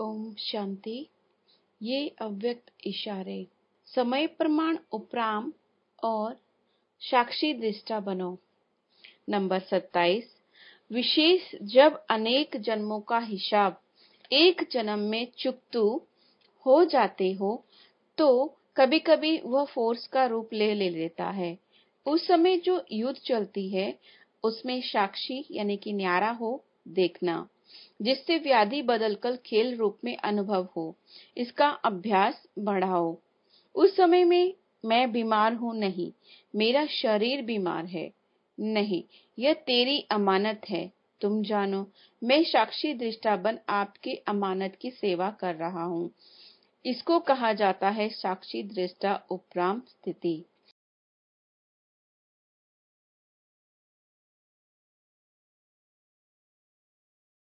ओम शांति ये अव्यक्त इशारे समय प्रमाण उपराम और साक्षी दृष्टा बनो नंबर 27 विशेष जब अनेक जन्मों का हिसाब एक जन्म में चुकतु हो जाते हो तो कभी कभी वह फोर्स का रूप ले ले लेता है उस समय जो युद्ध चलती है उसमें साक्षी यानी कि न्यारा हो देखना जिससे व्याधि बदलकर खेल रूप में अनुभव हो इसका अभ्यास बढ़ाओ उस समय में मैं बीमार हूँ नहीं मेरा शरीर बीमार है नहीं यह तेरी अमानत है तुम जानो मैं साक्षी दृष्टा बन आपके अमानत की सेवा कर रहा हूँ इसको कहा जाता है साक्षी दृष्टा उपराम स्थिति